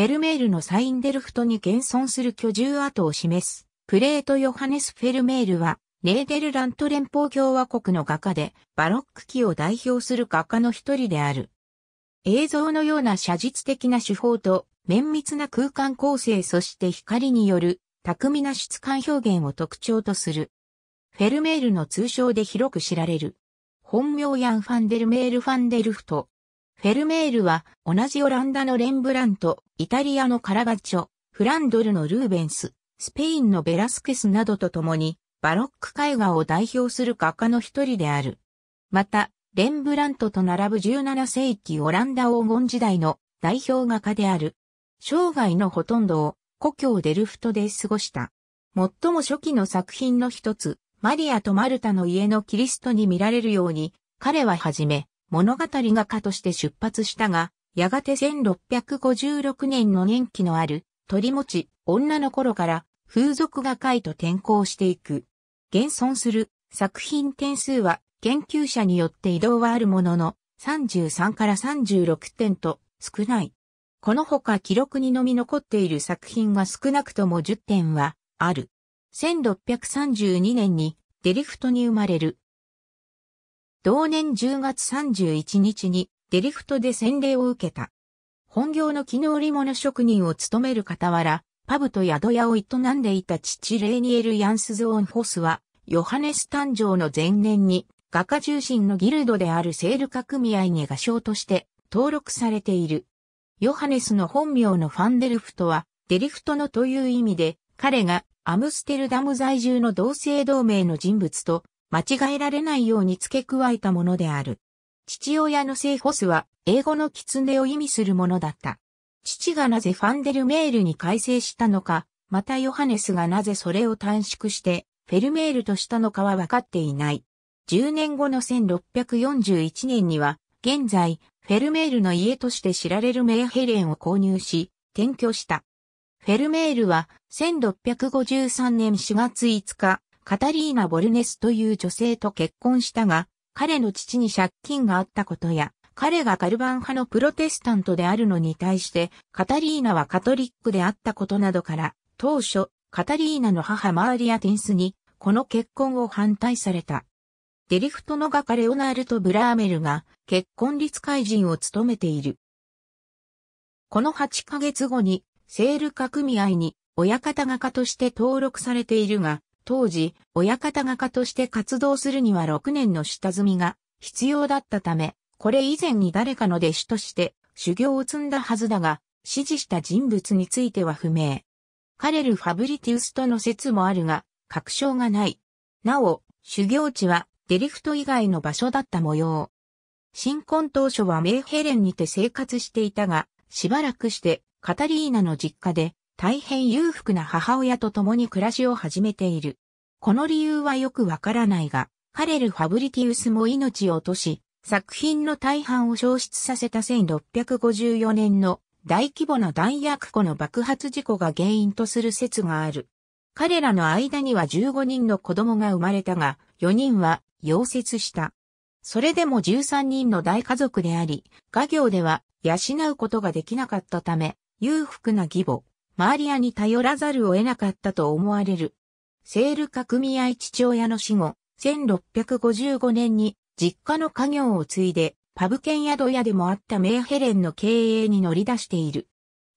フェルメールのサインデルフトに現存する居住跡を示す、プレート・ヨハネス・フェルメールは、ネーデルラント連邦共和国の画家で、バロック期を代表する画家の一人である。映像のような写実的な手法と、綿密な空間構成そして光による、巧みな質感表現を特徴とする。フェルメールの通称で広く知られる。本名ヤン・ファンデルメール・ファンデルフト、フェルメールは同じオランダのレンブラント、イタリアのカラバッチョ、フランドルのルーベンス、スペインのベラスケスなどと共にバロック絵画を代表する画家の一人である。また、レンブラントと並ぶ17世紀オランダ黄金時代の代表画家である。生涯のほとんどを故郷デルフトで過ごした。最も初期の作品の一つ、マリアとマルタの家のキリストに見られるように、彼ははじめ、物語画家として出発したが、やがて1656年の年期のある、鳥持ち、女の頃から、風俗画界と転向していく。現存する作品点数は、研究者によって異動はあるものの、33から36点と少ない。このほか記録にのみ残っている作品が少なくとも10点はある。1632年にデリフトに生まれる同年10月31日にデリフトで洗礼を受けた。本業の絹織物職人を務める傍ら、パブと宿屋を営んでいた父レーニエル・ヤンスゾーン・ホスは、ヨハネス誕生の前年に、画家中心のギルドであるセール家組合に画商として登録されている。ヨハネスの本名のファンデルフトは、デリフトのという意味で、彼がアムステルダム在住の同姓同名の人物と間違えられないように付け加えたものである。父親のセーホスは、英語の狐を意味するものだった。父がなぜファンデルメールに改正したのか、またヨハネスがなぜそれを短縮して、フェルメールとしたのかは分かっていない。10年後の1641年には、現在、フェルメールの家として知られるメーヘレンを購入し、転居した。フェルメールは1653年4月5日、カタリーナ・ボルネスという女性と結婚したが、彼の父に借金があったことや、彼がカルバン派のプロテスタントであるのに対して、カタリーナはカトリックであったことなどから、当初、カタリーナの母マーリア・テンスに、この結婚を反対された。デリフトの画家レオナルト・ブラーメルが結婚率改人を務めている。この8ヶ月後に、セール化組合に親方画家として登録されているが、当時、親方画家として活動するには6年の下積みが必要だったため、これ以前に誰かの弟子として修行を積んだはずだが、指示した人物については不明。カレル・ファブリティウスとの説もあるが、確証がない。なお、修行地はデリフト以外の場所だった模様。新婚当初はメーヘレンにて生活していたが、しばらくしてカタリーナの実家で大変裕福な母親と共に暮らしを始めている。この理由はよくわからないが、カレル・ファブリティウスも命を落とし、作品の大半を消失させた1654年の大規模な弾薬庫の爆発事故が原因とする説がある。彼らの間には15人の子供が生まれたが、4人は溶接した。それでも13人の大家族であり、家業では養うことができなかったため、裕福な義母、マーリアに頼らざるを得なかったと思われる。セール家組合父親の死後、1655年に実家の家業を継いで、パブ兼宿屋でもあったメーヘレンの経営に乗り出している。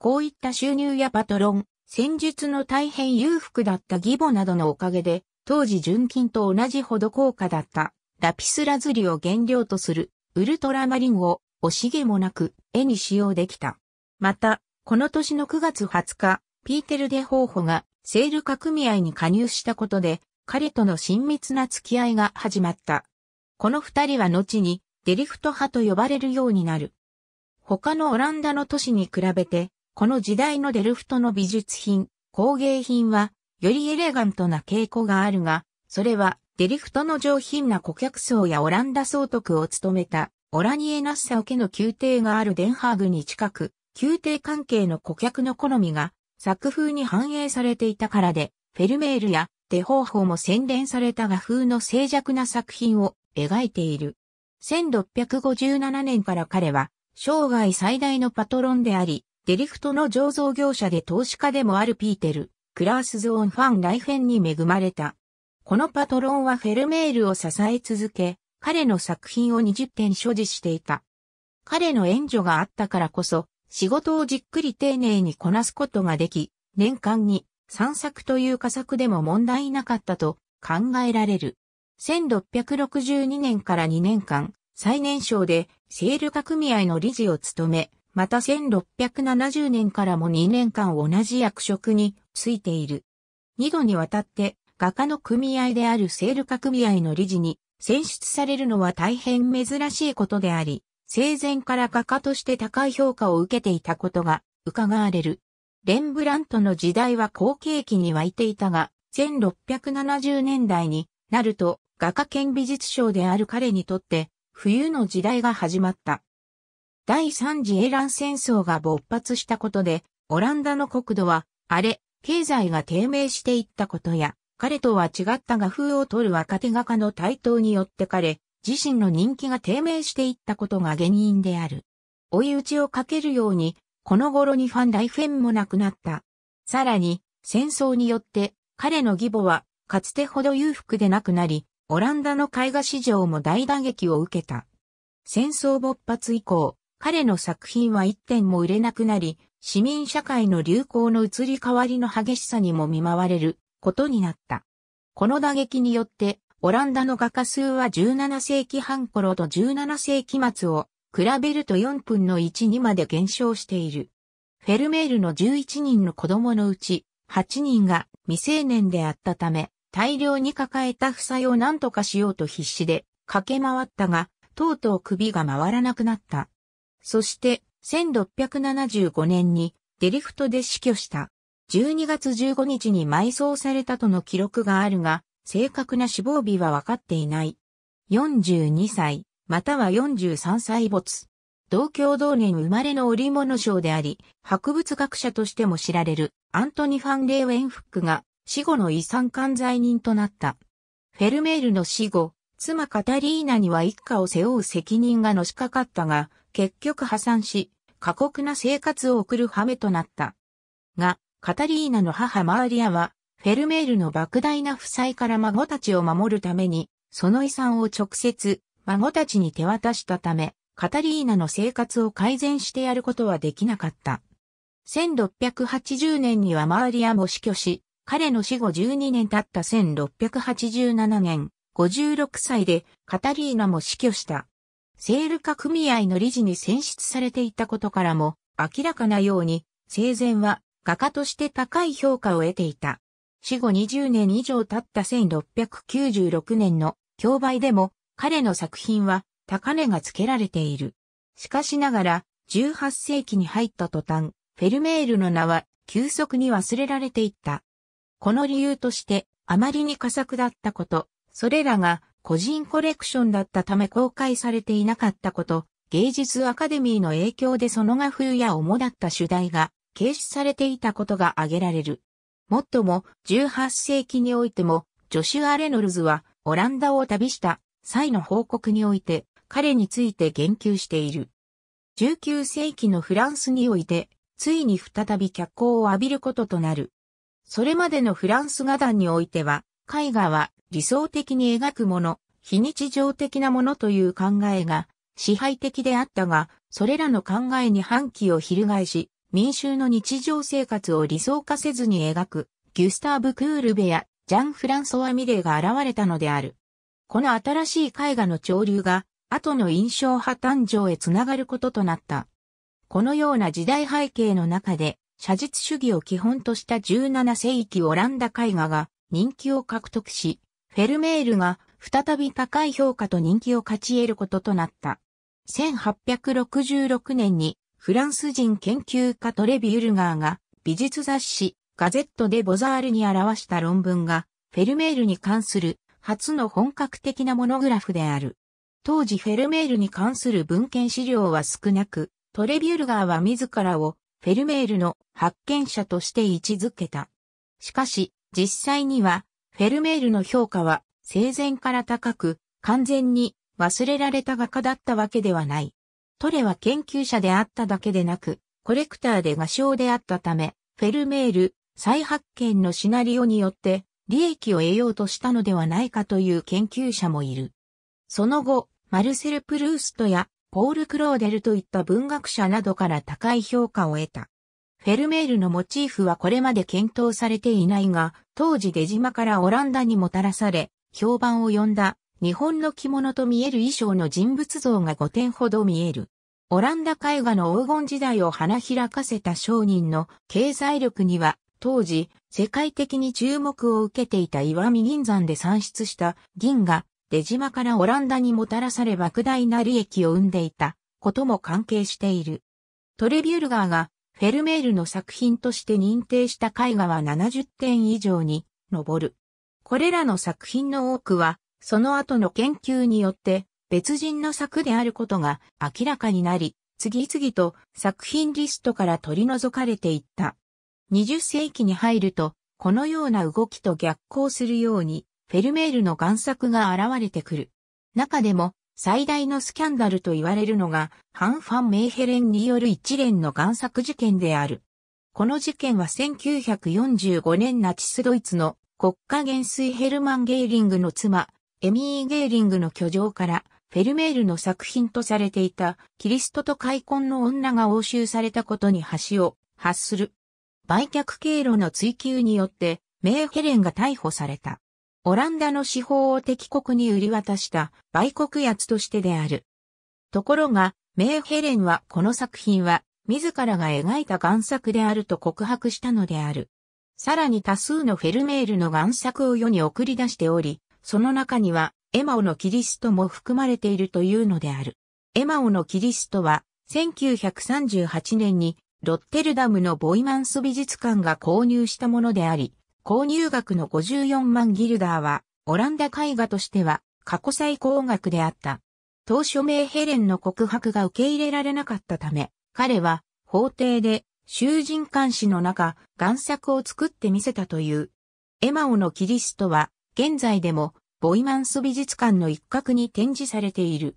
こういった収入やパトロン、戦術の大変裕福だった義母などのおかげで、当時純金と同じほど高価だったラピスラズリを原料とするウルトラマリンを惜しげもなく絵に使用できた。また、この年の9月20日、ピーテル・デ・ホーホがセール化組合に加入したことで、彼との親密な付き合いが始まった。この二人は後にデリフト派と呼ばれるようになる。他のオランダの都市に比べて、この時代のデルフトの美術品、工芸品は、よりエレガントな傾向があるが、それは、デリフトの上品な顧客層やオランダ総督を務めた、オラニエ・ナッサオ家の宮廷があるデンハーグに近く、宮廷関係の顧客の好みが作風に反映されていたからで、フェルメールやデ方法も洗練された画風の静寂な作品を描いている。1657年から彼は生涯最大のパトロンであり、デリフトの醸造業者で投資家でもあるピーテル、クラースゾーン・ファン・ライフェンに恵まれた。このパトロンはフェルメールを支え続け、彼の作品を20点所持していた。彼の援助があったからこそ、仕事をじっくり丁寧にこなすことができ、年間に散策という仮作でも問題なかったと考えられる。1662年から2年間、最年少でセール家組合の理事を務め、また1670年からも2年間同じ役職に就いている。2度にわたって画家の組合であるセール家組合の理事に選出されるのは大変珍しいことであり、生前から画家として高い評価を受けていたことが伺われる。レンブラントの時代は後継期に湧いていたが、1670年代になると画家兼美術賞である彼にとって冬の時代が始まった。第三次エラン戦争が勃発したことで、オランダの国土は荒れ、経済が低迷していったことや、彼とは違った画風を取る若手画家の台頭によって彼、自身の人気が低迷していったことが原因である。追い打ちをかけるように、この頃にファン・ライフェンも亡くなった。さらに、戦争によって彼の義母はかつてほど裕福でなくなり、オランダの絵画市場も大打撃を受けた。戦争勃発以降、彼の作品は一点も売れなくなり、市民社会の流行の移り変わりの激しさにも見舞われることになった。この打撃によってオランダの画家数は17世紀半頃と17世紀末を比べると4分の1にまで減少している。フェルメールの11人の子供のうち8人が未成年であったため、大量に抱えた負債を何とかしようと必死で駆け回ったが、とうとう首が回らなくなった。そして1675年にデリフトで死去した。12月15日に埋葬されたとの記録があるが、正確な死亡日は分かっていない。42歳、または43歳没。同郷同年生まれの織物賞であり、博物学者としても知られるアントニ・ファン・レーウェンフックが死後の遺産管財人となった。フェルメールの死後、妻カタリーナには一家を背負う責任がのしかかったが、結局破産し、過酷な生活を送る羽目となった。が、カタリーナの母マーリアはフェルメールの莫大な負債から孫たちを守るために、その遺産を直接、孫たちに手渡したため、カタリーナの生活を改善してやることはできなかった。1680年にはマーリアも死去し、彼の死後12年経った1687年、56歳でカタリーナも死去した。セール化組合の理事に選出されていたことからも、明らかなように、生前は画家として高い評価を得ていた。死後20年以上経った1696年の競売でも彼の作品は高値が付けられている。しかしながら18世紀に入った途端、フェルメールの名は急速に忘れられていった。この理由としてあまりに過作だったこと、それらが個人コレクションだったため公開されていなかったこと、芸術アカデミーの影響でその画風や主だった主題が軽視されていたことが挙げられる。もっとも、18世紀においても、ジョシュア・レノルズは、オランダを旅した際の報告において、彼について言及している。19世紀のフランスにおいて、ついに再び脚光を浴びることとなる。それまでのフランス画壇においては、絵画は理想的に描くもの、非日常的なものという考えが支配的であったが、それらの考えに反旗を翻し、民衆の日常生活を理想化せずに描く、ギュスターブ・クールベやジャン・フランソワ・ミレーが現れたのである。この新しい絵画の潮流が、後の印象派誕生へつながることとなった。このような時代背景の中で、写実主義を基本とした17世紀オランダ絵画が人気を獲得し、フェルメールが再び高い評価と人気を勝ち得ることとなった。1866年にフランス人研究家トレビ・ールガーが美術雑誌ガゼットでボザールに表した論文がフェルメールに関する初の本格的なモノグラフである。当時フェルメールに関する文献資料は少なく、トレビュールガーは自らをフェルメールの発見者として位置づけた。しかし、実際には、フェルメールの評価は生前から高く、完全に忘れられた画家だったわけではない。トレは研究者であっただけでなく、コレクターで画商であったため、フェルメール、再発見のシナリオによって、利益を得ようとしたのではないかという研究者もいる。その後、マルセル・プルーストやポール・クローデルといった文学者などから高い評価を得た。フェルメールのモチーフはこれまで検討されていないが、当時出島からオランダにもたらされ、評判を呼んだ日本の着物と見える衣装の人物像が5点ほど見える。オランダ絵画の黄金時代を花開かせた商人の経済力には、当時、世界的に注目を受けていた岩見銀山で産出した銀が、出島からオランダにもたらされ莫大な利益を生んでいたことも関係している。トレビュルガーがフェルメールの作品として認定した絵画は70点以上に上る。これらの作品の多くは、その後の研究によって別人の作であることが明らかになり、次々と作品リストから取り除かれていった。20世紀に入ると、このような動きと逆行するように、フェルメールの贋作が現れてくる。中でも、最大のスキャンダルと言われるのが、ハン・ファン・メイヘレンによる一連の贋作事件である。この事件は1945年ナチスドイツの国家元帥ヘルマン・ゲーリングの妻、エミー・ゲーリングの居城からフェルメールの作品とされていた、キリストと開墾の女が押収されたことに橋を発する。売却経路の追求によって、メーヘレンが逮捕された。オランダの司法を敵国に売り渡した売国奴としてである。ところが、メーヘレンはこの作品は自らが描いた贋作であると告白したのである。さらに多数のフェルメールの贋作を世に送り出しており、その中にはエマオのキリストも含まれているというのである。エマオのキリストは、1938年にロッテルダムのボイマンス美術館が購入したものであり、購入額の54万ギルダーは、オランダ絵画としては過去最高額であった。当初名ヘレンの告白が受け入れられなかったため、彼は法廷で囚人監視の中、贋作を作ってみせたという。エマオのキリストは、現在でもボイマンス美術館の一角に展示されている。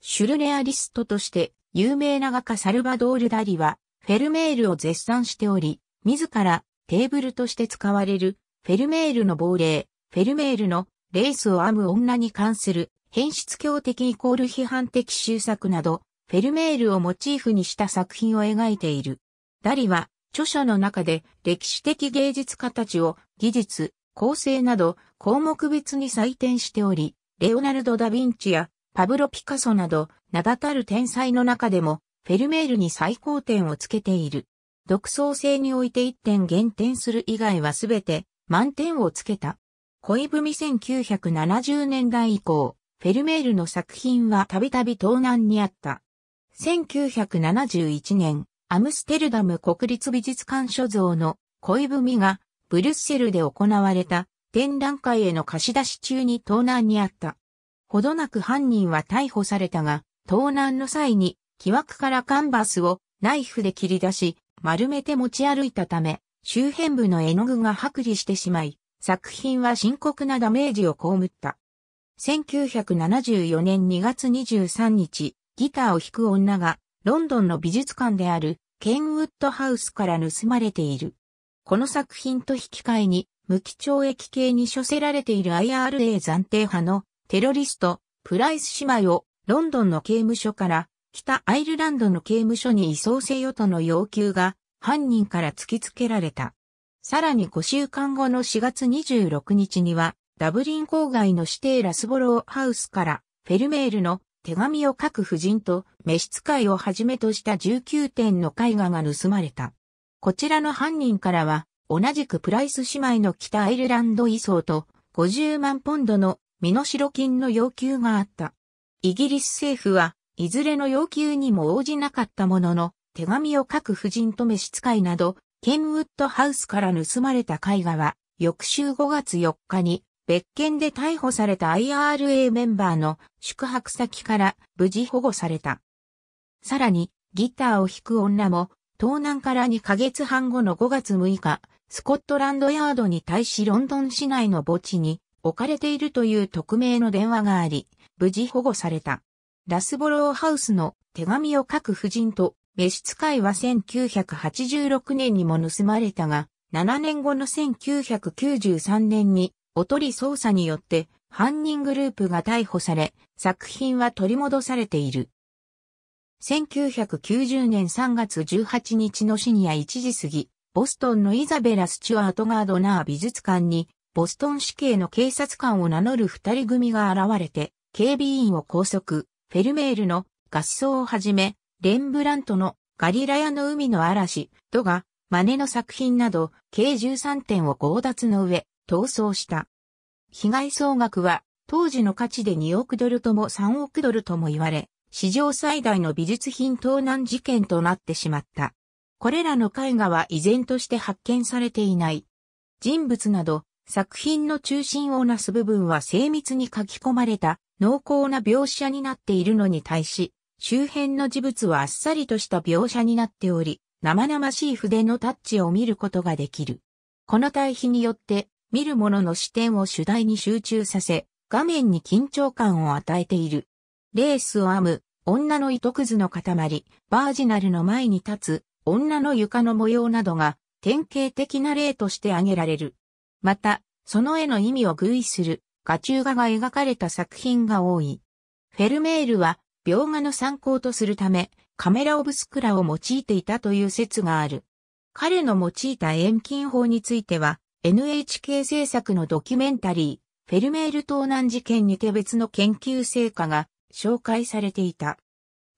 シュルレアリストとして有名な画家サルバドール・ダリは、フェルメールを絶賛しており、自らテーブルとして使われるフェルメールの亡霊、フェルメールのレースを編む女に関する変質教的イコール批判的修作など、フェルメールをモチーフにした作品を描いている。ダリは著書の中で歴史的芸術家たちを技術、構成など項目別に採点しており、レオナルド・ダ・ヴィンチやパブロ・ピカソなど名だたる天才の中でもフェルメールに最高点をつけている。独創性において1点減点する以外はすべて満点をつけた。恋文1970年代以降、フェルメールの作品はたびたび盗難にあった。1971年、アムステルダム国立美術館所蔵の恋文がブリュッセルで行われた展覧会への貸し出し中に盗難にあった。ほどなく犯人は逮捕されたが、盗難の際に木枠からカンバスをナイフで切り出し、丸めて持ち歩いたため、周辺部の絵の具が剥離してしまい、作品は深刻なダメージを被った。1974年2月23日、ギターを弾く女が、ロンドンの美術館である、ケンウッドハウスから盗まれている。この作品と引き換えに、無期懲役刑に処せられている IRA 暫定派のテロリスト、プライス姉妹をロンドンの刑務所から北アイルランドの刑務所に移送せよとの要求が犯人から突きつけられた。さらに5週間後の4月26日には、ダブリン郊外の指定ラスボローハウスからフェルメールの手紙を書く夫人と召使いをはじめとした19点の絵画が盗まれた。こちらの犯人からは、同じくプライス姉妹の北アイルランド移送と、50万ポンドの身代金の要求があった。イギリス政府は、いずれの要求にも応じなかったものの、手紙を書く夫人と召使いなど、ケンウッドハウスから盗まれた絵画は、翌週5月4日に、別件で逮捕された IRA メンバーの宿泊先から無事保護された。さらに、ギターを弾く女も盗難から2ヶ月半後の5月6日、スコットランドヤードに対しロンドン市内の墓地に置かれているという匿名の電話があり、無事保護された。ラスボローハウスの手紙を書く夫人と召使いは1986年にも盗まれたが、7年後の1993年に、おとり捜査によって犯人グループが逮捕され、作品は取り戻されている。1990年3月18日の深夜1時過ぎ、ボストンのイザベラ・スチュアート・ガードナー美術館に、ボストン市警の警察官を名乗る二人組が現れて、警備員を拘束、フェルメールの合奏をはじめ、レンブラントのガリラヤの海の嵐、ドガ、マネの作品など、計13点を強奪の上、逃走した。被害総額は、当時の価値で2億ドルとも3億ドルとも言われ、史上最大の美術品盗難事件となってしまった。これらの絵画は依然として発見されていない。人物など作品の中心をなす部分は精密に書き込まれた濃厚な描写になっているのに対し、周辺の事物はあっさりとした描写になっており、生々しい筆のタッチを見ることができる。この対比によって、見る者の視点を主題に集中させ、画面に緊張感を与えている。レースを編む、女の糸くずの塊、バージナルの前に立つ、女の床の模様などが、典型的な例として挙げられる。また、その絵の意味を偶意する、画中画が描かれた作品が多い。フェルメールは、描画の参考とするため、カメラオブスクラを用いていたという説がある。彼の用いた遠近法については、NHK 制作のドキュメンタリー、フェルメール盗難事件にて別の研究成果が紹介されていた。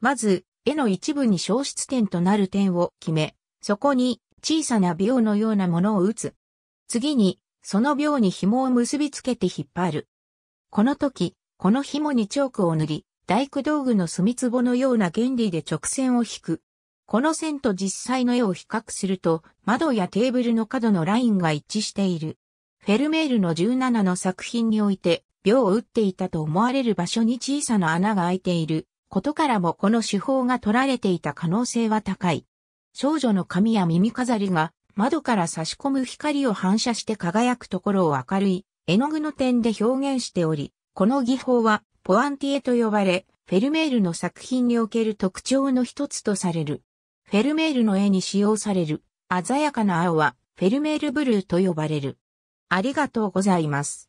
まず、絵の一部に消失点となる点を決め、そこに小さな秒のようなものを打つ。次に、その秒に紐を結びつけて引っ張る。この時、この紐にチョークを塗り、大工道具の墨壺のような原理で直線を引く。この線と実際の絵を比較すると、窓やテーブルの角のラインが一致している。フェルメールの17の作品において、秒を打っていたと思われる場所に小さな穴が開いていることからもこの手法が取られていた可能性は高い。少女の髪や耳飾りが窓から差し込む光を反射して輝くところを明るい絵の具の点で表現しており、この技法はポアンティエと呼ばれ、フェルメールの作品における特徴の一つとされる。フェルメールの絵に使用される鮮やかな青はフェルメールブルーと呼ばれる。ありがとうございます。